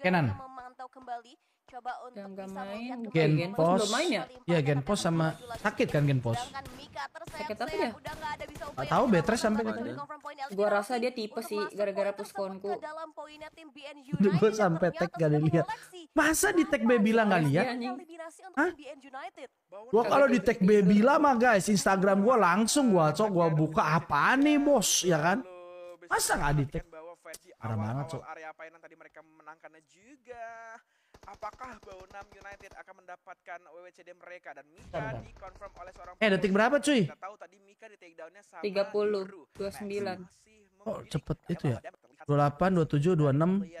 Kenan. memantau kembali coba untuk bisa main Genpos ya? Kan, gen pos sama sakit kan Genpos. Sakit apa ya? Gak tahu betres sampai katanya. Gua rasa dia tipe sih gara-gara puskonku. Aduh gua sampai tag gak dilihat? Masa di tag B bilang gak lihat? Hah? Gua kalau di tag B bilang mah guys Instagram gua langsung gua cok gua buka apa nih bos ya kan? Masa gak di tag? di awal-awal area painan tadi mereka memenangkannya juga. Apakah Baunam United akan mendapatkan WWCD mereka dan Mika dikonfirm oleh seorang Eh detik berapa cuy? Kita tahu tadi Mika di take down-nya sama 30 29. Oh, cepet itu ya. 28, 27, 26, 25. 25.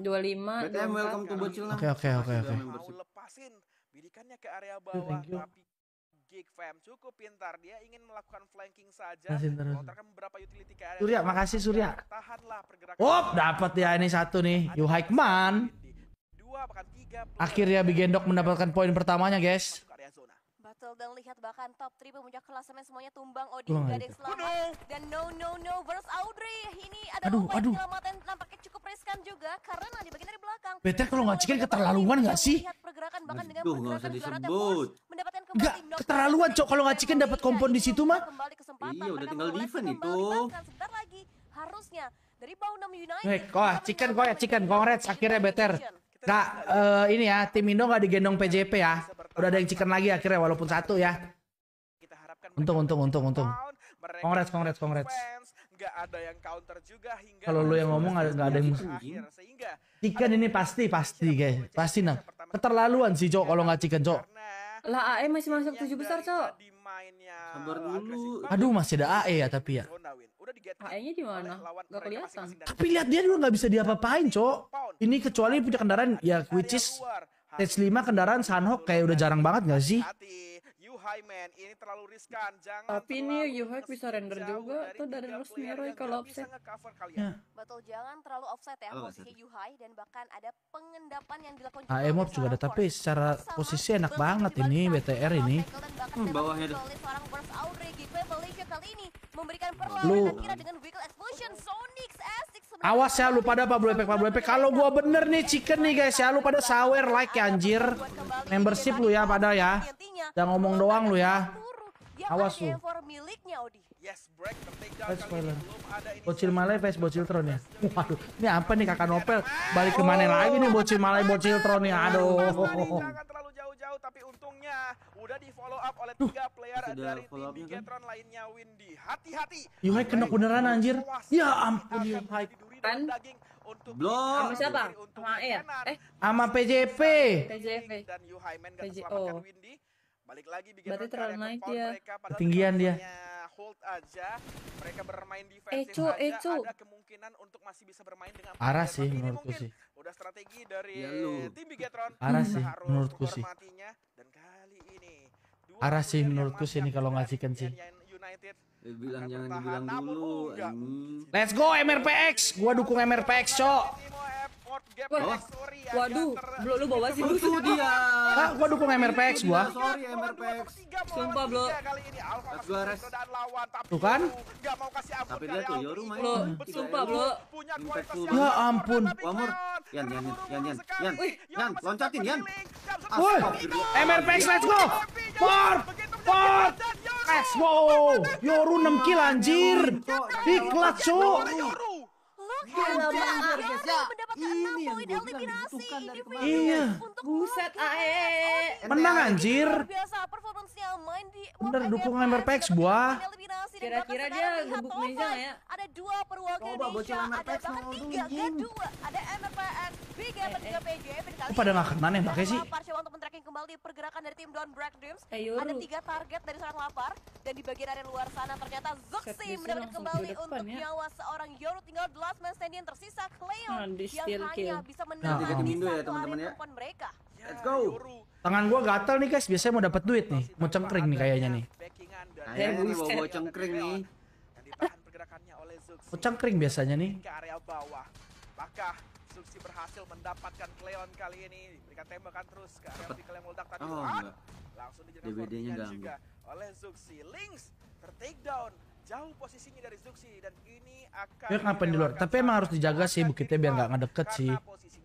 BTM welcome to Bocil. Oke, oke, oke, oke. Mau lepasin bidikannya ke area bawah tapi Gig Fam. Cukup pintar dia ingin melakukan flanking saja. Lontarkan beberapa utility ke area. Surya, makasih Surya. Tahanlah pergerakan. Wop, dapat ya ini satu nih. Yu Haikman. Akhirnya Bigendok mendapatkan poin pertamanya, guys. Betul dan lihat bahkan top 3 pemuncak klasemen semuanya tumbang Odin oh, gak selamat oh, no. dan no no no versus Audrey ini ada aduh, upaya aduh. penyelamatan nampaknya cukup riskan juga karena di bagian dari belakang. Betek kalau cekin keterlaluan nggak sih? Lihat pergerakan bahkan dengan pergerakan gak usah disebut. Enggak, keterlaluan cok kalau nggak chicken iya, dapat kompon di situ iya, mah. Iya, udah tinggal event itu. lagi harusnya dari United. Nih, kok chicken kok ya chicken kongres akhirnya better. gak uh, eh, ini ya, tim Indo nggak digendong PJP ya. Udah ada yang chicken lagi akhirnya walaupun satu ya. Untung untung untung untung. Kongres kongres kongres. ada yang counter juga kalau lu yang ngomong ada nggak ada yang akhir, sehingga Cikan ini pasti pasti guys pasti nah keterlaluan sih cok iya, kalau kan? nggak chicken cok lah AE masih masuk tujuh besar, Cok. Sabar dulu. Aduh, masih ada AE ya tapi ya. AE-nya di mana? Gak kelihatan. Tapi lihat dia juga nggak bisa diapa-apain, Cok. Ini kecuali punya kendaraan ya which is stage 5 kendaraan Sanhok kayak udah jarang banget gak sih? Why man, ini terlalu riskan. Jangan Tapi nih Yuhek bisa render juga atau dari Rus Miroi kalau offset. Nah. Betul, jangan terlalu offset ya oh, posisi Yuhai dan bahkan ada pengendapan yang dilakukan. Ah, emob juga ada tapi secara posisi enak banget ini BTR ini. Hmm, bawahnya ada. Lu Awas ya lu pada Pablo Epek Pablo Epek. Kalau gua bener nih chicken nih guys ya lu pada sawer like ya anjir. Membership lu ya pada ya. Jangan ngomong doang lu ya. Awas lu. miliknya Odi. Yes, break Face spoiler. Bocil Malay face Bocil Tron ya. Waduh, ini apa nih Kakak Nopel? Balik ke mana oh, lagi nih Bocil Malay Bocil Tron nih. Aduh. Jangan terlalu jauh-jauh tapi untungnya udah di follow up oleh tiga player Duh, dari tim kan? Bigetron lainnya Windy. Hati-hati. Yuhai kena beneran anjir. Ya ampun Yuhai. Kan? Belum. Sama siapa? Sama E ya? Eh, sama PJP. PJP. Dan Yuhai men gak terselamatkan oh. Windy. Balik lagi bikin Berarti terlalu naik dia. Ketinggian dia. Hold aja. Mereka bermain defensif Ecu, aja. Ecu. Ada kemungkinan untuk masih bisa bermain dengan arah sih menurutku sih. Udah strategi dari ya, tim Bigetron. Arah sih menurutku sih. Dan kali ini arah sih menurutku sih ini kalau ngasihkan sih. United eh, bilang jangan dibilang dulu. Let's go MRPX. Gua dukung MRPX, Cok. Gap oh. sorry ya. Waduh, belum lu bawa sih musuh dia. Ah, gua dukung MRPX gua. Sorry MRPX. Sumpah bro. Tuh kan? Tapi dia tuh Yoru main. Bro, sumpah bro. Ya ampun. Wamur. Yan, yan, yan, yan, yan. Yan, loncatin yan. Woi, MRPX let's go. Fort, fort. Let's go. Yoru 6 kill anjir. Diklat, cuk. Gila banget ini yang gue kan iya. Buset AE. Menang anjir. Biasa yang di Bener dukungan lempar buah. gua. Kira-kira dia gebuk meja ya? Ada dua perwakilan Indonesia, ada bahkan tiga, ada dua, ada MRPN, BG, dan juga PJ. Kok pada nggak kena nembaknya sih? kembali pergerakan dari tim Don Black Dreams. Ayo. Eh, ada tiga target dari seorang lapar dan di bagian area luar sana ternyata Zoxy mendapatkan kembali depan, untuk ya. nyawa seorang Yoru tinggal the last man standing tersisa Cleon nah, yang kill. hanya bisa menahan nah, di satu ya, teman -teman ya. mereka. Let's go. Tangan gua gatal nih guys, biasanya mau dapat duit nih, mau cengkring nih kayaknya nih. Nah, ya, nih bawa, bawa cengkring nih. Mau oh, cengkring biasanya nih. Ke area bawah. Suksi berhasil mendapatkan Cleon kali ini. Diberikan tembakan terus ke area vertikal yang meledak tadi. Oh, ah! enggak. Langsung dijaga juga oleh Zuxi. Links tertake down jauh posisinya dari Zuxi dan ini akan ya, ngapain di luar tapi emang harus dijaga sih bukitnya biar nggak ngedeket sih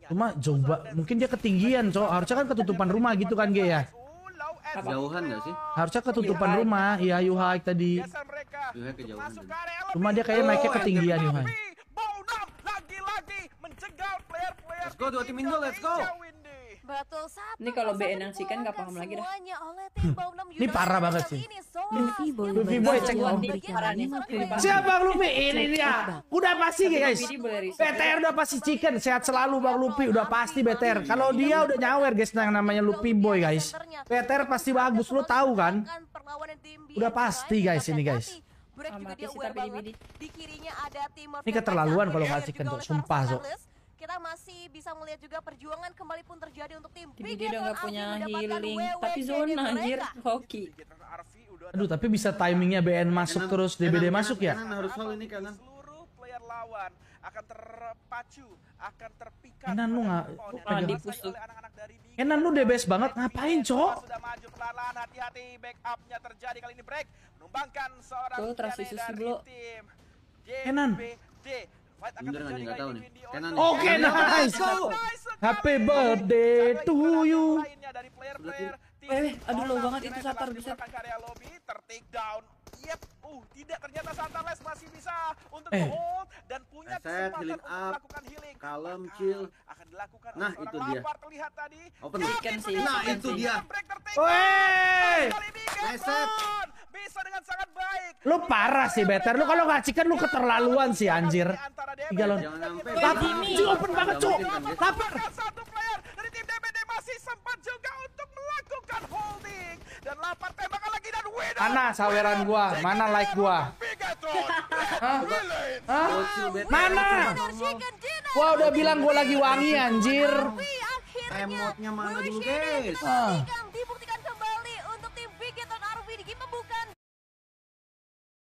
cuma coba mungkin dia ketinggian cowok harusnya kan ketutupan rumah gitu kan Ge ya kejauhan nggak sih harusnya ketutupan iya, rumah Iya Yuhaik tadi Yuhaik kejauhan cuma dia kayaknya naiknya ketinggian Yuhaik Let's go tim Indo, let's go. Betul satu. Ini kalau BN yang sikan gak paham lagi dah. ini parah banget sih. Luffy Boy, cek Boy Siapa Bang Luffy, ini dia. Udah pasti guys. BTR ya. udah pasti chicken, sehat selalu Bang Luffy, udah pasti BTR. Kalau dia udah nyawer guys yang namanya Luffy Boy guys. BTR pasti bagus, lo tahu kan? Udah pasti guys ini guys. Ini keterlaluan kalau ngasih kentut. sumpah, Sok kita masih bisa melihat juga perjuangan kembali pun terjadi untuk tim Jadi dia udah gak punya healing tapi zona anjir hoki aduh tapi bisa timingnya BN masuk kanan, terus DBD kanan, masuk kanan, ya kanan, harus hal ini kanan seluruh player lawan akan terpacu akan terpikat Kenan lu nggak ah, dipusuk Kenan lu DBS banget ngapain cok sudah maju pelan-pelan hati-hati backupnya terjadi kali ini break menumbangkan seorang Tuh, transisi sebelum Kenan Bener nggak nih? Nggak tahu nih. Oke, nah, nice. Happy nah, birthday to you. Eh, eh, aduh lo banget itu satar bisa. Yep. Uh, tidak ternyata Santarles masih bisa untuk eh. hold dan punya Reset, healing untuk up, melakukan healing. Kalem, chill. Akan dilakukan nah, itu dia. terlihat tadi. Open ya, sih. Nah, itu dia. Woi. Reset bisa dengan sangat baik. Lu parah kan sih, Better. Lu kalau ngacikan lu keterlaluan sih, anjir. Tiga lawan. Tapi ini open banget, Cuk. Tapi satu player dari tim DBD masih sempat juga untuk melakukan holding dan lapar tembakan lagi dan winner. Mana saweran gua? Mana like gua? Hah? Mana? Gua udah bilang gua lagi wangi, anjir. Emotnya mana dulu, guys? Ah.